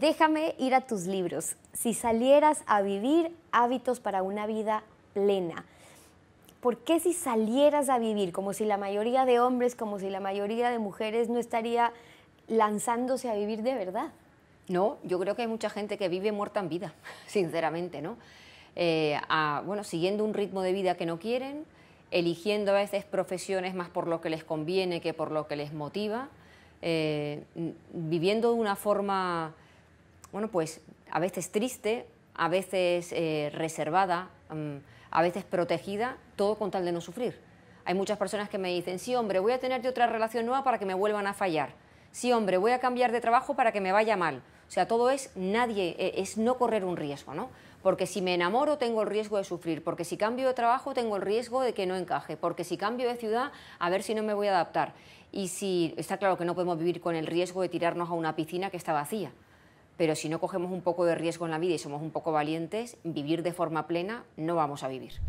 Déjame ir a tus libros. Si salieras a vivir hábitos para una vida plena. ¿Por qué si salieras a vivir como si la mayoría de hombres, como si la mayoría de mujeres no estaría lanzándose a vivir de verdad? No, yo creo que hay mucha gente que vive muerta en vida, sinceramente, ¿no? Eh, bueno, siguiendo un ritmo de vida que no quieren, eligiendo a veces profesiones más por lo que les conviene que por lo que les motiva, eh, viviendo de una forma bueno, pues a veces triste, a veces eh, reservada, mm, a veces protegida, todo con tal de no sufrir. Hay muchas personas que me dicen, sí, hombre, voy a tener otra relación nueva para que me vuelvan a fallar. Sí, hombre, voy a cambiar de trabajo para que me vaya mal. O sea, todo es nadie, e, es no correr un riesgo, ¿no? Porque si me enamoro tengo el riesgo de sufrir, porque si cambio de trabajo tengo el riesgo de que no encaje, porque si cambio de ciudad a ver si no me voy a adaptar. Y si está claro que no podemos vivir con el riesgo de tirarnos a una piscina que está vacía pero si no cogemos un poco de riesgo en la vida y somos un poco valientes, vivir de forma plena no vamos a vivir.